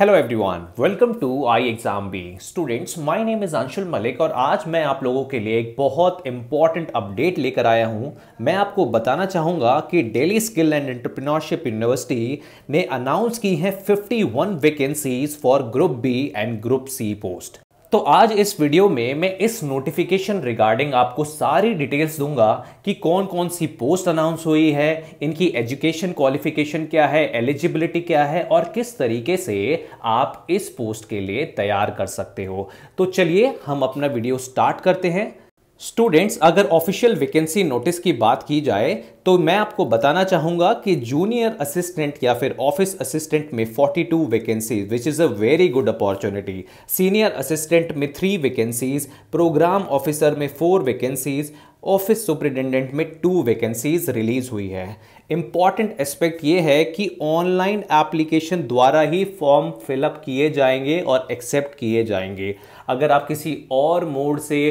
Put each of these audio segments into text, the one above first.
hello everyone welcome to I exam B students my name is Anshul Malik और आज मैं आप लोगों के लिए एक बहुत इंपॉर्टेंट अपडेट लेकर आया हूं मैं आपको बताना चाहूंगा कि Delhi skill and entrepreneurship university ने अनाउंस की है 51 vacancies for group B and group C post तो आज इस वीडियो में मैं इस नोटिफिकेशन रिगार्डिंग आपको सारी डिटेल्स दूंगा कि कौन कौन सी पोस्ट अनाउंस हुई है इनकी एजुकेशन क्वालिफिकेशन क्या है एलिजिबिलिटी क्या है और किस तरीके से आप इस पोस्ट के लिए तैयार कर सकते हो तो चलिए हम अपना वीडियो स्टार्ट करते हैं स्टूडेंट्स अगर ऑफिशियल वैकेंसी नोटिस की बात की जाए तो मैं आपको बताना चाहूँगा कि जूनियर असिस्टेंट या फिर ऑफिस असिस्टेंट में 42 vacancies which is a very good opportunity senior assistant में थ्री वैकेंसीज प्रोग्राम ऑफिसर में फोर वैकेंसीज ऑफिस सुप्रिटेंडेंट में टू वैकेंसीज रिलीज हुई है इम्पॉर्टेंट एस्पेक्ट ये है कि ऑनलाइन एप्लीकेशन द्वारा ही फॉर्म फिलअप किए जाएंगे और एक्सेप्ट किए जाएंगे अगर आप किसी और मोड से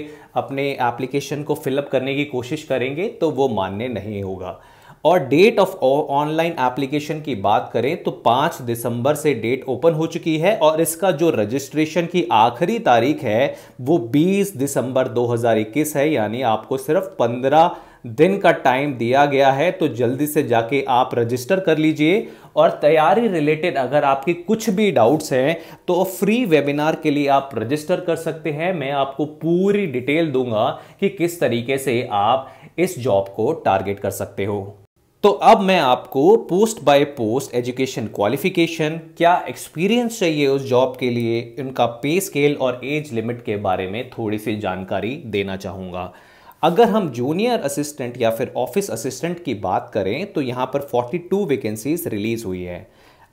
अपने एप्लीकेशन को फिलअप करने की कोशिश करेंगे तो वो मान्य नहीं होगा और डेट ऑफ ऑनलाइन एप्लीकेशन की बात करें तो 5 दिसंबर से डेट ओपन हो चुकी है और इसका जो रजिस्ट्रेशन की आखिरी तारीख है वो 20 दिसंबर 2021 है यानी आपको सिर्फ 15 दिन का टाइम दिया गया है तो जल्दी से जाके आप रजिस्टर कर लीजिए और तैयारी रिलेटेड अगर आपके कुछ भी डाउट्स हैं तो फ्री वेबिनार के लिए आप रजिस्टर कर सकते हैं मैं आपको पूरी डिटेल दूंगा कि किस तरीके से आप इस जॉब को टारगेट कर सकते हो तो अब मैं आपको post by post education qualification क्या एक्सपीरियंस चाहिए उस जॉब के लिए उनका पे स्केल और एज लिमिट के बारे में थोड़ी सी जानकारी देना चाहूँगा अगर हम जूनियर असिस्टेंट या फिर ऑफिस असिस्टेंट की बात करें तो यहाँ पर 42 वैकेंसीज रिलीज़ हुई है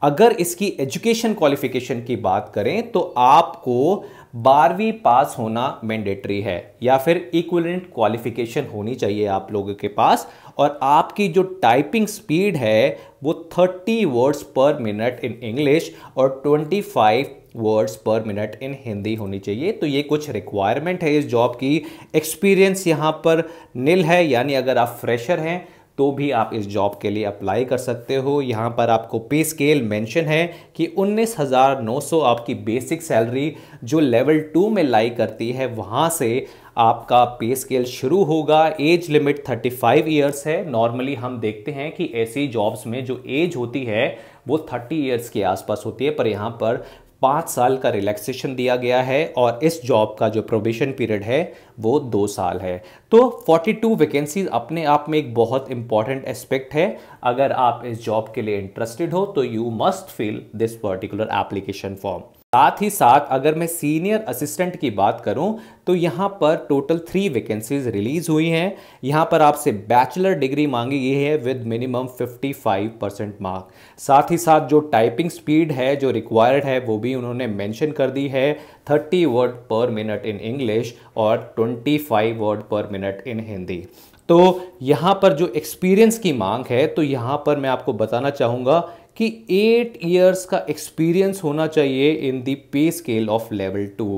अगर इसकी एजुकेशन क्वालिफिकेशन की बात करें तो आपको बारहवीं पास होना मैंडेटरी है या फिर इक्वलेंट क्वालिफिकेशन होनी चाहिए आप लोगों के पास और आपकी जो टाइपिंग स्पीड है वो 30 वर्ड्स पर मिनट इन इंग्लिश और 25 वर्ड्स पर मिनट इन हिंदी होनी चाहिए तो ये कुछ रिक्वायरमेंट है इस जॉब की एक्सपीरियंस यहाँ पर नील है यानी अगर आप फ्रेशर हैं तो भी आप इस जॉब के लिए अप्लाई कर सकते हो यहाँ पर आपको पे स्केल मेंशन है कि 19,900 आपकी बेसिक सैलरी जो लेवल टू में लाई करती है वहाँ से आपका पे स्केल शुरू होगा एज लिमिट 35 ईयर्स है नॉर्मली हम देखते हैं कि ऐसी जॉब्स में जो एज होती है वो 30 इयर्स के आसपास होती है पर यहाँ पर पाँच साल का रिलैक्सेशन दिया गया है और इस जॉब का जो प्रोबेशन पीरियड है वो दो साल है तो 42 वैकेंसीज अपने आप में एक बहुत इंपॉर्टेंट एस्पेक्ट है अगर आप इस जॉब के लिए इंटरेस्टेड हो तो you must fill this particular application form साथ ही साथ अगर मैं सीनियर असिस्टेंट की बात करूं तो यहाँ पर टोटल थ्री वैकेंसीज रिलीज़ हुई हैं यहाँ पर आपसे बैचलर डिग्री मांगी गई है विद मिनिमम 55 परसेंट मार्क साथ ही साथ जो टाइपिंग स्पीड है जो रिक्वायर्ड है वो भी उन्होंने मेंशन कर दी है 30 वर्ड पर मिनट इन इंग्लिश और 25 वर्ड पर मिनट इन हिंदी तो यहाँ पर जो एक्सपीरियंस की मांग है तो यहाँ पर मैं आपको बताना चाहूँगा कि एट ईयर्स का एक्सपीरियंस होना चाहिए इन दी पे स्केल ऑफ लेवल टू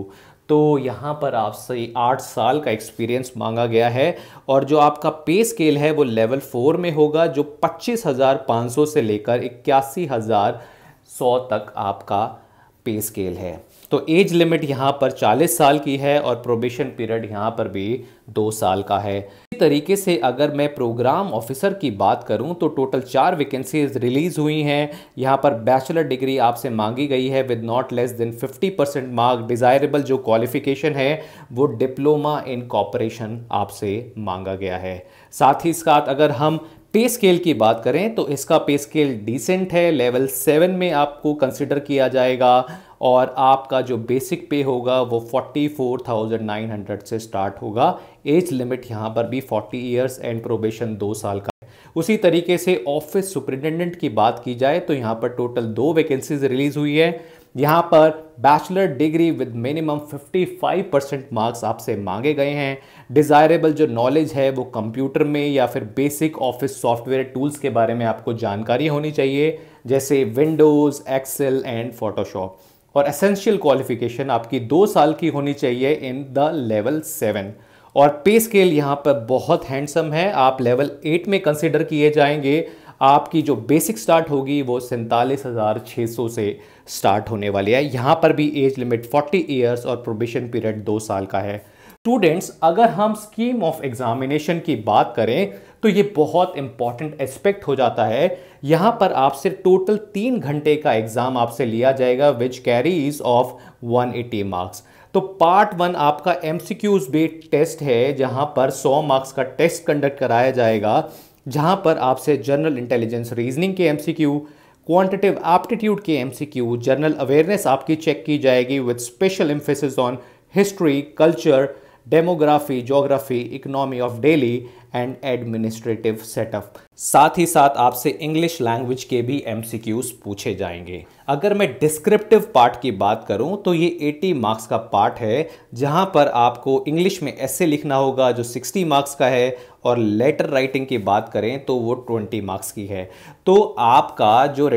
तो यहाँ पर आपसे आठ साल का एक्सपीरियंस मांगा गया है और जो आपका पे स्केल है वो लेवल फोर में होगा जो पच्चीस हज़ार पाँच सौ से लेकर इक्यासी हज़ार सौ तक आपका पे स्केल है तो एज लिमिट यहाँ पर चालीस साल की है और प्रोबेशन पीरियड यहाँ पर भी दो साल का है तरीके से अगर मैं प्रोग्राम ऑफिसर की बात करूं तो टोटल चार वैकेंसीज रिलीज़ हुई हैं यहां पर बैचलर डिग्री आपसे मांगी गई है with not less than 50 percent mark desirable जो क्वालिफिकेशन है वो डिप्लोमा इन कॉपरेशन आपसे मांगा गया है साथ ही साथ अगर हम पे स्केल की बात करें तो इसका पे स्केल डिसेंट है लेवल सेवन में आपको कंसिडर किया जाएगा और आपका जो बेसिक पे होगा वो 44,900 से स्टार्ट होगा एज लिमिट यहाँ पर भी 40 ईयर्स एंड प्रोबेशन दो साल का उसी तरीके से ऑफिस सुपरिंटेंडेंट की बात की जाए तो यहाँ पर टोटल दो वैकेंसीज रिलीज हुई है यहाँ पर bachelor degree with minimum 55 percent marks आपसे मांगे गए हैं डिज़ायरेबल जो नॉलेज है वो कंप्यूटर में या फिर बेसिक ऑफिस सॉफ्टवेयर टूल्स के बारे में आपको जानकारी होनी चाहिए जैसे विंडोज़ एक्सेल एंड फोटोशॉप और एसेंशियल क्वालिफिकेशन आपकी दो साल की होनी चाहिए इन द लेवल सेवन और पे स्केल यहाँ पर बहुत हैंडसम है आप लेवल एट में कंसिडर किए जाएंगे आपकी जो बेसिक स्टार्ट होगी वो सैंतालीस हज़ार छः सौ से स्टार्ट होने वाली है यहाँ पर भी एज लिमिट फोर्टी ईयर्स और प्रोबेशन पीरियड दो साल का है स्टूडेंट्स अगर हम स्कीम ऑफ एग्जामिनेशन की बात करें तो ये बहुत इंपॉर्टेंट एस्पेक्ट हो जाता है यहाँ पर आपसे टोटल तीन घंटे का एग्ज़ाम आपसे लिया जाएगा विच कैरीज ऑफ 180 मार्क्स तो पार्ट वन आपका एम सी क्यूज टेस्ट है जहां पर 100 मार्क्स का टेस्ट कंडक्ट कराया जाएगा जहां पर आपसे जनरल इंटेलिजेंस रीजनिंग के M C Q quantitative aptitude के M C Q general awareness आपकी चेक की जाएगी with special emphasis on history culture demography geography economy of Delhi and administrative setup साथ ही साथ आपसे इंग्लिश लैंग्वेज के भी क्यूज पूछे जाएंगे अगर मैं डिस्क्रिप्टिव पार्ट की बात करूं तो ये 80 मार्क्स का पार्ट है जहां पर आपको इंग्लिश में ऐसे लिखना होगा जो 60 मार्क्स का है और लेटर राइटिंग की बात करें तो वो 20 मार्क्स की है तो आपका जो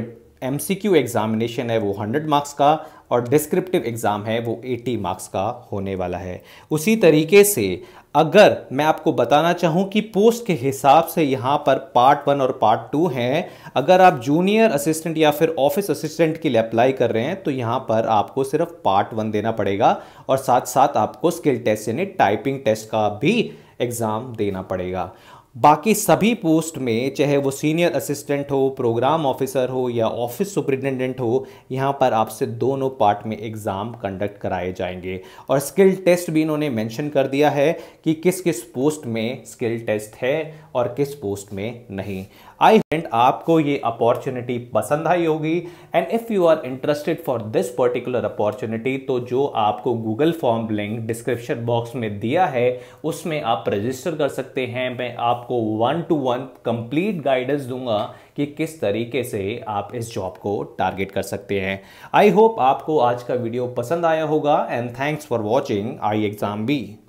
एम एग्ज़ामिनेशन है वो हंड्रेड मार्क्स का और डिस्क्रिप्टिव एग्ज़ाम है वो 80 मार्क्स का होने वाला है उसी तरीके से अगर मैं आपको बताना चाहूँ कि पोस्ट के हिसाब से यहाँ पर पार्ट वन और पार्ट टू हैं अगर आप जूनियर असिस्टेंट या फिर ऑफिस असिस्टेंट के लिए अप्लाई कर रहे हैं तो यहाँ पर आपको सिर्फ पार्ट वन देना पड़ेगा और साथ साथ आपको स्किल टेस्ट यानी टाइपिंग टेस्ट का भी एग्ज़ाम देना पड़ेगा बाकी सभी पोस्ट में चाहे वो सीनियर असिस्टेंट हो प्रोग्राम ऑफिसर हो या ऑफिस सुपरिटेंडेंट हो यहाँ पर आपसे दोनों पार्ट में एग्ज़ाम कंडक्ट कराए जाएंगे और स्किल टेस्ट भी इन्होंने मेंशन कर दिया है कि किस किस पोस्ट में स्किल टेस्ट है और किस पोस्ट में नहीं आई फ्रेंड आपको ये अपॉर्चुनिटी पसंद आई होगी and if you are interested for this particular opportunity तो जो आपको Google form link description box में दिया है उसमें आप रजिस्टर कर सकते हैं मैं आप आपको one to one complete guidance दूंगा कि किस तरीके से आप इस जॉब को टारगेट कर सकते हैं आई होप आपको आज का वीडियो पसंद आया होगा and thanks for watching I exam B